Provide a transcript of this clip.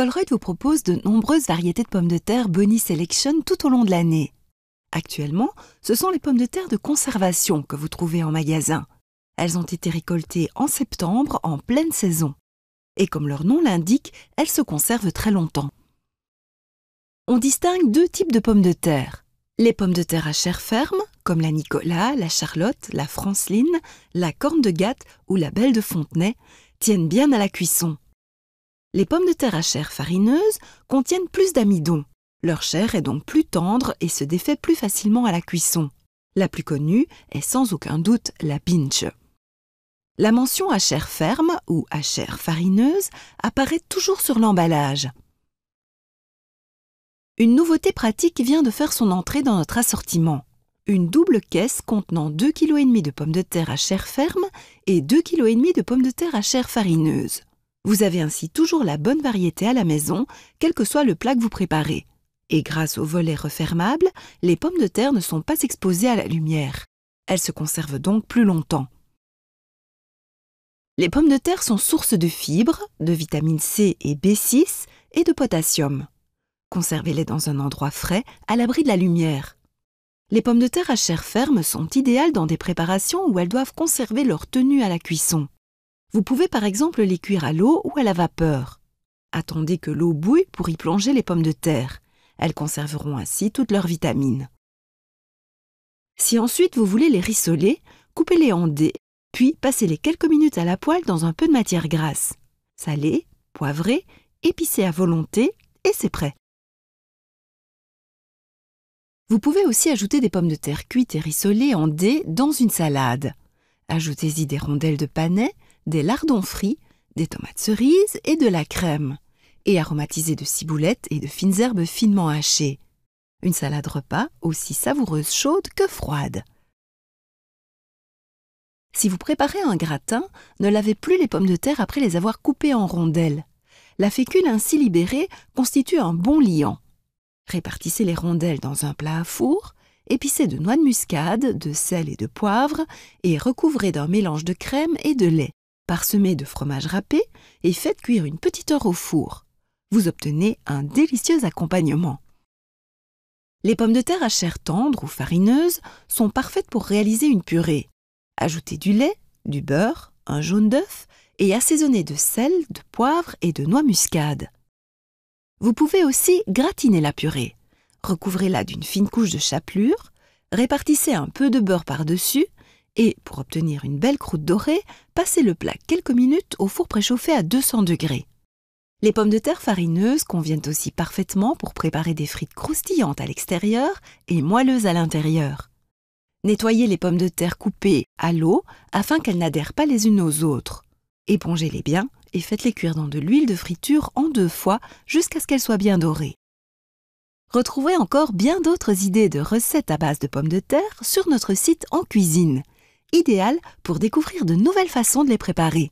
Colruyt vous propose de nombreuses variétés de pommes de terre Bonnie Selection tout au long de l'année. Actuellement, ce sont les pommes de terre de conservation que vous trouvez en magasin. Elles ont été récoltées en septembre en pleine saison. Et comme leur nom l'indique, elles se conservent très longtemps. On distingue deux types de pommes de terre. Les pommes de terre à chair ferme, comme la Nicolas, la Charlotte, la Franceline, la Corne de Gatte ou la Belle de Fontenay, tiennent bien à la cuisson. Les pommes de terre à chair farineuse contiennent plus d'amidon. Leur chair est donc plus tendre et se défait plus facilement à la cuisson. La plus connue est sans aucun doute la pinche. La mention à chair ferme ou à chair farineuse apparaît toujours sur l'emballage. Une nouveauté pratique vient de faire son entrée dans notre assortiment. Une double caisse contenant 2,5 kg de pommes de terre à chair ferme et 2,5 kg de pommes de terre à chair farineuse. Vous avez ainsi toujours la bonne variété à la maison, quel que soit le plat que vous préparez. Et grâce au volet refermable, les pommes de terre ne sont pas exposées à la lumière. Elles se conservent donc plus longtemps. Les pommes de terre sont source de fibres, de vitamines C et B6 et de potassium. Conservez-les dans un endroit frais, à l'abri de la lumière. Les pommes de terre à chair ferme sont idéales dans des préparations où elles doivent conserver leur tenue à la cuisson. Vous pouvez par exemple les cuire à l'eau ou à la vapeur. Attendez que l'eau bouille pour y plonger les pommes de terre. Elles conserveront ainsi toutes leurs vitamines. Si ensuite vous voulez les rissoler, coupez-les en dés, puis passez-les quelques minutes à la poêle dans un peu de matière grasse. Salez, poivrez, épicez à volonté et c'est prêt. Vous pouvez aussi ajouter des pommes de terre cuites et rissolées en dés dans une salade. Ajoutez-y des rondelles de panais, des lardons frits, des tomates cerises et de la crème, et aromatisé de ciboulette et de fines herbes finement hachées. Une salade repas aussi savoureuse chaude que froide. Si vous préparez un gratin, ne lavez plus les pommes de terre après les avoir coupées en rondelles. La fécule ainsi libérée constitue un bon liant. Répartissez les rondelles dans un plat à four, épicez de noix de muscade, de sel et de poivre, et recouvrez d'un mélange de crème et de lait. Parsemé de fromage râpé et faites cuire une petite heure au four. Vous obtenez un délicieux accompagnement. Les pommes de terre à chair tendre ou farineuse sont parfaites pour réaliser une purée. Ajoutez du lait, du beurre, un jaune d'œuf et assaisonnez de sel, de poivre et de noix muscade. Vous pouvez aussi gratiner la purée. Recouvrez-la d'une fine couche de chapelure, répartissez un peu de beurre par-dessus et, pour obtenir une belle croûte dorée, passez le plat quelques minutes au four préchauffé à 200 degrés. Les pommes de terre farineuses conviennent aussi parfaitement pour préparer des frites croustillantes à l'extérieur et moelleuses à l'intérieur. Nettoyez les pommes de terre coupées à l'eau afin qu'elles n'adhèrent pas les unes aux autres. Épongez-les bien et faites-les cuire dans de l'huile de friture en deux fois jusqu'à ce qu'elles soient bien dorées. Retrouvez encore bien d'autres idées de recettes à base de pommes de terre sur notre site En Cuisine idéal pour découvrir de nouvelles façons de les préparer.